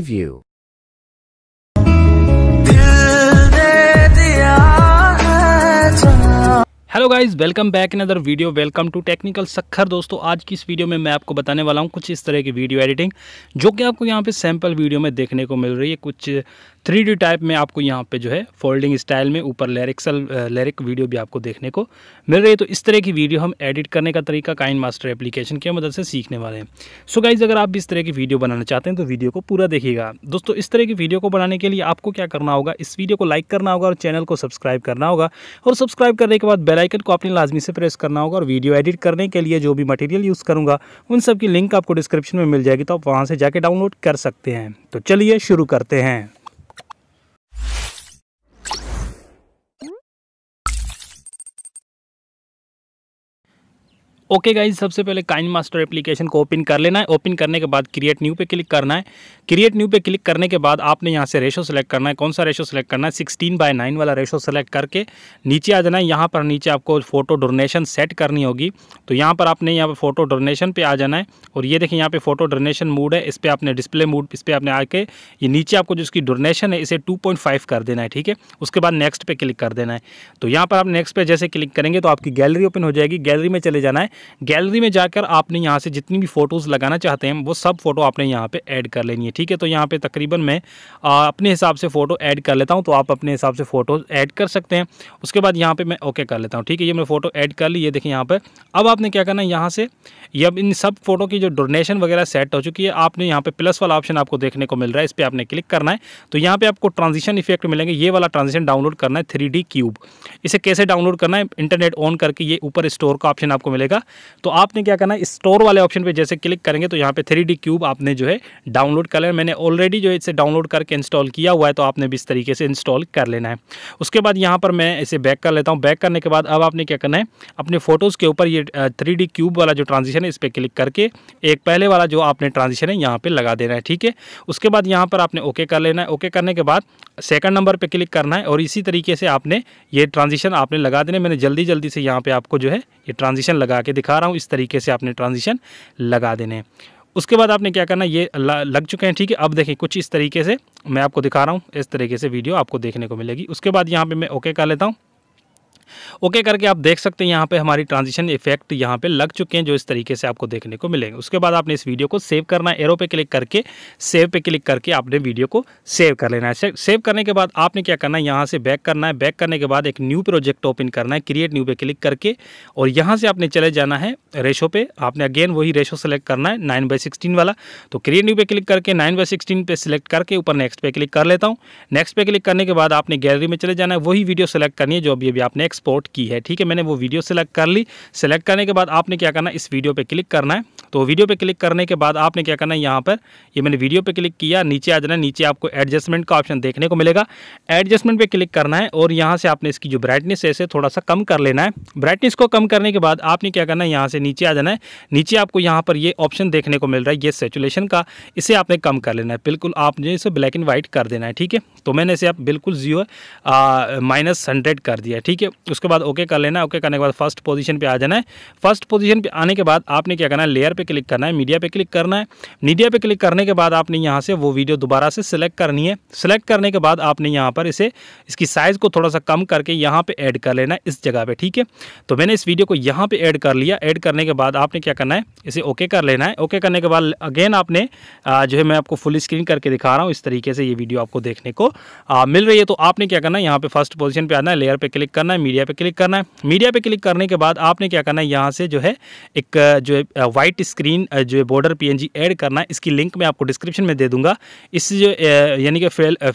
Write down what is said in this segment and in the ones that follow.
view. Hello guys welcome back in other video welcome to technical Sakhar दोस्तों आज की इस वीडियो में मैं आपको बताने वाला हूं कुछ इस तरह की वीडियो एडिटिंग जो कि आपको यहां पे सैम्पल वीडियो में देखने को मिल रही है कुछ थ्री टाइप में आपको यहां पे जो है फोल्डिंग स्टाइल में ऊपर लेरिक्सल लेरिक वीडियो भी आपको देखने को मिल रही है तो इस तरह की वीडियो हम एडिट करने का तरीका काइन मास्टर एप्लीकेशन की मदद से सीखने वाले हैं सो गाइज़ अगर आप भी इस तरह की वीडियो बनाना चाहते हैं तो वीडियो को पूरा देखिएगा दोस्तों इस तरह की वीडियो को बनाने के लिए आपको क्या करना होगा इस वीडियो को लाइक करना होगा और चैनल को सब्सक्राइब करना होगा और सब्सक्राइब करने के बाद बेल बेलाइकन को आपने लाजमी से प्रेस करना होगा और वीडियो एडिट करने के लिए जो भी मटेरियल यूज़ करूँगा उन सब की लिंक आपको डिस्क्रिप्शन में मिल जाएगी तो आप वहाँ से जाके डाउनलोड कर सकते हैं तो चलिए शुरू करते हैं ओके गाइज सबसे पहले काइन मास्टर एप्लीकेशन को ओपन कर लेना है ओपन करने के बाद क्रिएट न्यू पे क्लिक करना है क्रिएट न्यू पे क्लिक करने के बाद आपने यहाँ से रेशो सेलेक्ट करना है कौन सा रेशो सेलेक्ट करना है सिक्सटीन बाय नाइन वाला रेशो सेलेक्ट करके नीचे आ जाना है यहाँ पर नीचे आपको फोटो डोनेशन सेट करनी होगी तो यहाँ पर आपने यहाँ पर फोटो डोनेशन पर आ जाना है और ये देखें यहाँ पर फोटो डोनेशन मूड है इस पर आपने डिस्प्ले मूड इस पर आपने आके ये नीचे आपको जिसकी डोनेशन है इसे टू कर देना है ठीक है उसके बाद नेक्स्ट पर क्लिक कर देना है तो यहाँ पर आप नेक्स्ट पर जैसे क्लिक करेंगे तो आपकी गैलरी ओपन हो जाएगी गैलरी में चले जाना है गैलरी में जाकर आपने यहाँ से जितनी भी फ़ोटोज़ लगाना चाहते हैं वो सब फ़ोटो आपने यहाँ पे ऐड कर लेनी है ठीक है तो यहाँ पे तकरीबन मैं आ, अपने हिसाब से फ़ोटो ऐड कर लेता हूँ तो आप अपने हिसाब से फ़ोटो ऐड कर सकते हैं उसके बाद यहाँ पर मैं ओके कर लेता हूँ ठीक है ये मैंने फ़ोटो ऐड कर ली ये देखिए यहाँ पर अब आपने क्या करना है यहाँ से ये अब इन सब फ़ोटो की जो डोनेशन वगैरह सेट हो चुकी है आपने यहाँ पर प्लस वाला ऑप्शन आपको देखने को मिल रहा है इस पर आपने क्लिक करना है तो यहाँ पर आपको ट्रांजिशन इफेक्ट मिलेंगे ये वाला ट्रांजिशन डाउनलोड करना है थ्री क्यूब इसे कैसे डाउनलोड करना है इंटरनेट ऑन करके ये ऊपर स्टोर का ऑप्शन आपको मिलेगा जाएगा तो आपने क्या करना है स्टोर वाले ऑप्शन पे जैसे क्लिक करेंगे तो यहाँ पे थ्री क्यूब आपने जो है डाउनलोड कर लेना मैंने ऑलरेडी जो है इसे डाउनलोड करके इंस्टॉल किया हुआ है तो आपने भी इस तरीके से इंस्टॉल कर लेना है उसके बाद यहाँ पर मैं इसे बैक कर लेता हूँ बैक करने के बाद अब आपने क्या करना है अपने फोटोज़ के ऊपर ये थ्री क्यूब वाला जो ट्रांजिशन है इस पर क्लिक करके एक पहले वाला जो आपने ट्रांजिशन है यहाँ पर लगा देना है ठीक है उसके बाद यहाँ पर आपने ओके कर लेना है ओके करने के बाद सेकंड नंबर पे क्लिक करना है और इसी तरीके से आपने ये ट्रांजिशन आपने लगा देने मैंने जल्दी जल्दी से यहाँ पे आपको जो है ये ट्रांजिशन लगा के करके दिखा रहा हूँ इस तरीके से आपने ट्रांजिशन लगा देने हैं उसके बाद आपने क्या करना ये लग चुके हैं ठीक है अब देखें कुछ इस तरीके से मैं आपको दिखा रहा हूँ इस तरीके से वीडियो आपको देखने को मिलेगी उसके बाद यहाँ पर मैं ओके कर लेता हूँ ओके करके आप देख सकते हैं यहाँ पे हमारी ट्रांजिशन इफेक्ट यहाँ पे लग चुके हैं जो इस तरीके से आपको देखने को मिलेंगे उसके बाद आपने इस वीडियो को सेव करना एरो पे क्लिक करके सेव पे क्लिक करके आपने वीडियो को सेव कर लेना है सेव करने के बाद आपने क्या करना है यहाँ से बैक करना है बैक करने के बाद एक न्यू प्रोजेक्ट ओपन करना है क्रिएट न्यू पे क्लिक करके और यहाँ से आपने चले जाना है रेशो पे आपने अगेन वही रेशो सेलेक्ट करना है नाइन बाई सिक्सटीन वाला तो क्रिएट न्यू पे क्लिक करके नाइन बाई सिक्सटीन पे सिलेक्ट करके ऊपर नेक्स्ट पे क्लिक कर लेता हूँ नेक्स्ट पे क्लिक करने के बाद आपने गैलरी में चले जाना है वही वीडियो सेलेक्ट करनी है जो अभी अभी आपने एक्स एक्सपोर्ट की है ठीक है मैंने वो वीडियो सेलेक्ट कर ली सेलेक्ट करने के बाद आपने क्या करना इस वीडियो पर क्लिक करना है तो वीडियो पर क्लिक करने के बाद आपने क्या करना है यहाँ पर ये मैंने वीडियो पर क्लिक किया नीचे आ जाना नीचे आपको एडजस्टमेंट का ऑप्शन देखने को मिलेगा एडजस्टमेंट पर क्लिक करना है और यहाँ से आपने इसकी जो ब्राइटनेस है इसे थोड़ा सा कम कर लेना है ब्राइटनेस को कम करने के बाद आपने क्या करना है यहाँ से नीचे आ जाना है नीचे आपको यहाँ पर ये ऑप्शन देखने को मिल रहा है ये सेचुलेशन का इसे आपने कम कर लेना है बिल्कुल आपने इसे ब्लैक एंड व्हाइट कर देना है ठीक है तो मैंने इसे आप बिल्कुल जीरो माइनस हंड्रेड कर दिया ठीक है उसके बाद ओके कर लेना ओके करने के बाद फर्स्ट पोजीशन पे आ जाना है फर्स्ट पोजीशन पे आने के बाद आपने क्या करना है लेयर पे क्लिक करना है मीडिया पे क्लिक करना है मीडिया पे क्लिक करने के बाद आपने यहाँ से वो वीडियो दोबारा से सिलेक्ट करनी है सिलेक्ट करने के बाद आपने यहाँ पर इसे इसकी साइज़ को थोड़ा सा कम करके यहाँ पर ऐड कर लेना इस जगह पर ठीक है तो मैंने इस वीडियो को यहाँ पर ऐड कर लिया ऐड करने के बाद आपने क्या करना है इसे ओके कर लेना है ओके करने के बाद अगेन आपने जो है मैं आपको फुल स्क्रीन करके दिखा रहा हूँ इस तरीके से ये वीडियो आपको देखने को आ, मिल रही है तो आपने क्या करना है यहाँ पे फर्स्ट पोजीशन पे आना है लेयर पे क्लिक करना है मीडिया पे क्लिक करना है मीडिया पे क्लिक करने के बाद आपने क्या करना है यहाँ से जो है एक जो है वाइट स्क्रीन जो है बॉर्डर पी ऐड करना है इसकी लिंक मैं आपको डिस्क्रिप्शन में दे दूँगा इस जो यानी कि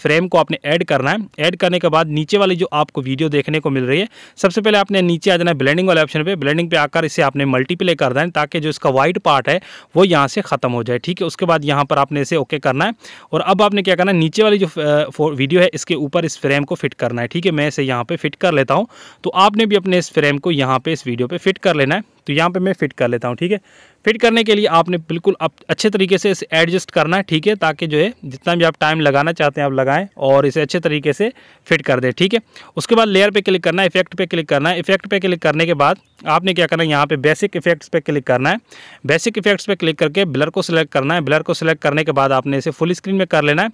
फ्रेम को आपने ऐड करना है ऐड करने के बाद नीचे वाली जो आपको वीडियो देखने को मिल रही है सबसे पहले आपने नीचे आ जाना है ब्लैंडिंग वाले ऑप्शन पर ब्लैंडिंग पर आकर इसे आपने मल्टीप्ले कर देना ताकि जो इसका वाइट पार्ट है वो यहाँ से ख़त्म हो जाए ठीक है उसके बाद यहाँ पर आपने इसे ओके करना है और अब आपने क्या करना है नीचे वाली जो वीडियो है इसके ऊपर इस फ्रेम को फिट करना है ठीक है मैं इसे यहाँ पर फिट कर लेता हूँ तो आपने भी अपने इस फ्रेम को यहाँ पर इस वीडियो पर फिट कर लेना है तो यहाँ पे मैं फिट कर लेता हूँ ठीक है फिट करने के लिए आपने बिल्कुल आप अच्छे तरीके से इसे एडजस्ट करना है ठीक है ताकि जो है जितना भी आप टाइम लगाना चाहते हैं आप लगाएं और इसे अच्छे तरीके से फिट कर दें ठीक है उसके बाद लेयर पे क्लिक करना है इफेक्ट पे क्लिक करना है इफेक्ट पे क्लिक करने के बाद आपने क्या करना है यहाँ पर बेसिक इफेक्ट्स पर क्लिक करना है बेसिक इफेक्ट्स पर क्लिक करके ब्लर को सिलेक्ट करना है ब्लर को सिलेक्ट करने के बाद आपने इसे फुल स्क्रीन में कर लेना है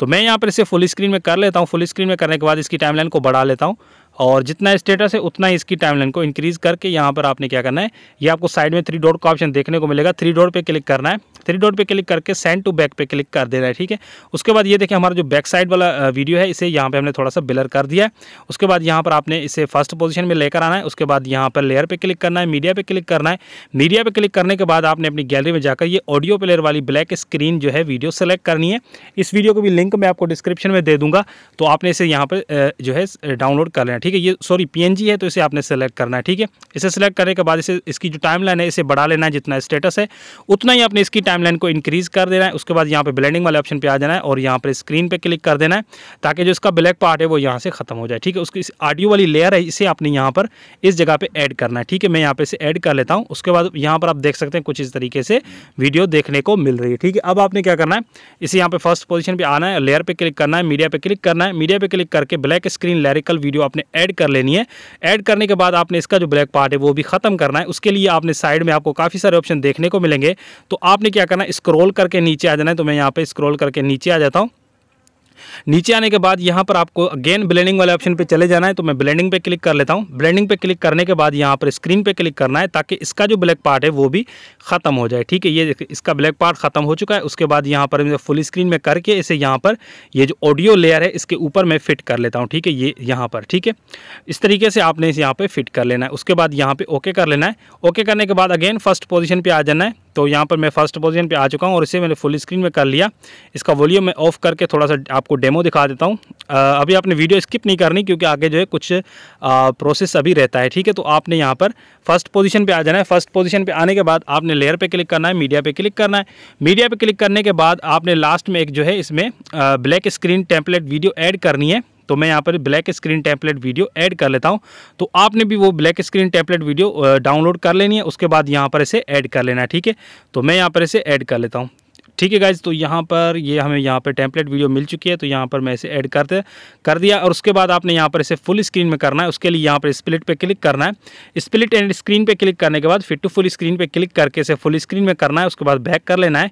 तो मैं यहाँ पर इसे फुल स्क्रीन में कर लेता हूँ फुल स्क्रीन में करने के बाद इसकी टाइमलाइन को बढ़ा लेता हूँ और जितना स्टेटस है उतना ही इसकी टाइमलाइन को इंक्रीज़ करके यहाँ पर आपने क्या करना है ये आपको साइड में थ्री डॉट का ऑप्शन देखने को मिलेगा थ्री डॉट पे क्लिक करना है थ्री डॉट पे क्लिक करके सेंड टू बैक पे क्लिक कर देना है ठीक है उसके बाद ये देखिए हमारा जो बैक साइड वाला वीडियो है इसे यहाँ पर हमने थोड़ा सा बिलर कर दिया है उसके बाद यहाँ पर आपने इसे फर्स्ट पोजिशन में लेकर आना है उसके बाद यहाँ पर लेयर पर क्लिक करना है मीडिया पर क्लिक करना है मीडिया पर क्लिक करने के बाद आपने अपनी गैलरी में जाकर ये ऑडियो प्लेयर वाली ब्लैक स्क्रीन जो है वीडियो सेलेक्ट करनी है इस वीडियो को भी लिंक मैं आपको डिस्क्रिप्शन में दे दूँगा तो आपने इसे यहाँ पर जो है डाउनलोड कर लेना ठीक है ये सॉरी पीएनजी है तो इसे आपने सेलेक्ट करना है ठीक है इसे सेलेक्ट करने के बाद इसे इसकी जो टाइमलाइन है इसे बढ़ा लेना है जितना स्टेटस है उतना ही आपने इसकी टाइमलाइन को इंक्रीज़ कर देना है उसके बाद यहाँ पर ब्लैंडिंग वाले ऑप्शन पर आ जाना है और यहाँ पर स्क्रीन पर क्लिक कर देना है ताकि जो इसका ब्लैक पार्ट है वो यहाँ से ख़त्म हो जाए ठीक है उसकी ऑडियो वाली लेयर है इसे आपने यहाँ पर इस जगह पर ऐड करना है ठीक है मैं यहाँ पर इसे ऐड कर लेता हूँ उसके बाद यहाँ पर आप देख सकते हैं कुछ इस तरीके से वीडियो देखने को मिल रही है ठीक है अब आपने क्या करना है इसे यहाँ पर फर्स्ट पोजिशन पर आना है लेयर पर क्लिक करना है मीडिया पर क्लिक करना है मीडिया पर क्लिक करके ब्लैक स्क्रीन लैरिकल वीडियो आपने ऐड कर लेनी है ऐड करने के बाद आपने इसका जो ब्लैक पार्ट है वो भी ख़त्म करना है उसके लिए आपने साइड में आपको काफ़ी सारे ऑप्शन देखने को मिलेंगे तो आपने क्या करना है स्क्रोल करके नीचे आ जाना है तो मैं यहाँ पर स्क्रोल करके नीचे आ जाता हूँ नीचे आने के बाद यहाँ पर आपको अगेन ब्लेंडिंग वाले ऑप्शन पर चले जाना है तो मैं ब्लेंडिंग पे क्लिक कर लेता हूँ ब्लेंडिंग पे क्लिक करने के बाद यहाँ पर स्क्रीन पर क्लिक करना है ताकि इसका जो ब्लैक पार्ट है वो भी ख़त्म हो जाए ठीक है ये इसका ब्लैक पार्ट ख़त्म हो चुका है उसके बाद यहाँ पर फुल स्क्रीन में करके इसे यहाँ पर ये जो ऑडियो लेयर है इसके ऊपर मैं फिट कर लेता हूँ ठीक है ये यहाँ पर ठीक है इस तरीके से आपने इसे यहाँ पर फिट कर लेना है उसके बाद यहाँ पर ओके कर लेना है ओके करने के बाद अगेन फर्स्ट पोजिशन पर आ जाना है तो यहाँ पर मैं फर्स्ट पोजीशन पे आ चुका हूँ और इसे मैंने फुल स्क्रीन में कर लिया इसका वॉल्यूम मैं ऑफ करके थोड़ा सा आपको डेमो दिखा देता हूँ अभी आपने वीडियो स्किप नहीं करनी क्योंकि आगे जो है कुछ आ, प्रोसेस अभी रहता है ठीक है तो आपने यहाँ पर फर्स्ट पोजिशन पर आ जाना है फर्स्ट पोजिशन पर आने के बाद आपने लेयर पर क्लिक करना है मीडिया पर क्लिक करना है मीडिया पर क्लिक करने के बाद आपने लास्ट में एक जो है इसमें black screen template video add करनी है तो मैं यहाँ पर black screen template video add कर लेता हूँ तो आपने भी वो black screen template video download कर लेनी है उसके बाद यहाँ पर इसे ऐड कर लेना है ठीक है तो मैं यहाँ पर इसे ऐड कर लेता हूँ ठीक है गाइज तो यहाँ पर ये हमें यहाँ पर टेम्पलेट वीडियो मिल चुकी है तो यहाँ पर मैं इसे ऐड दे कर दिया और उसके बाद आपने यहाँ पर इसे फुल स्क्रीन में करना है उसके लिए यहाँ पर स्प्लिट पर क्लिक करना है स्प्लिट एंड स्क्रीन पर क्लिक करने के बाद फिर टू फुल स्क्रीन पर क्लिक करके इसे फुल स्क्रीन में करना है उसके बाद बैक कर लेना है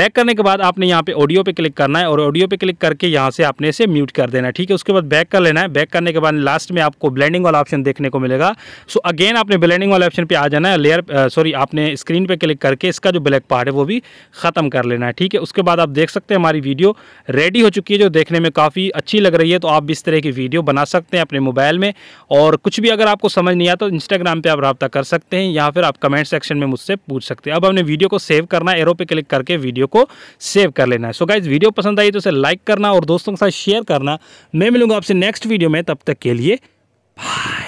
बैक करने के बाद आपने यहाँ पर ऑडियो पर क्लिक करना है और ऑडियो पर क्लिक करके यहाँ से आपने इसे म्यूट कर देना है ठीक है उसके बाद बैक कर लेना है बैक करने के बाद लास्ट में आपको ब्लैंडिंग वाला ऑप्शन देखने को मिलेगा सो अगेन आपने ब्लैंडिंग वाले ऑप्शन पर आ जाना है लेयर सॉरी आपने स्क्रीन पर क्लिक करके इसका जो ब्लैक पार्ट है वो भी खत्म कर लेना करना है ठीक है उसके बाद आप देख सकते हैं हमारी वीडियो रेडी हो चुकी है जो देखने में काफ़ी अच्छी लग रही है तो आप भी इस तरह की वीडियो बना सकते हैं अपने मोबाइल में और कुछ भी अगर आपको समझ नहीं आता तो इंस्टाग्राम पर आप रबता कर सकते हैं या फिर आप कमेंट सेक्शन में मुझसे पूछ सकते हैं अब हमने वीडियो को सेव करना एरो पर क्लिक करके वीडियो को सेव कर लेना है सो गाइज वीडियो पसंद आई तो उसे लाइक करना और दोस्तों के साथ शेयर करना मैं मिलूंगा आपसे नेक्स्ट वीडियो में तब तक के लिए बाय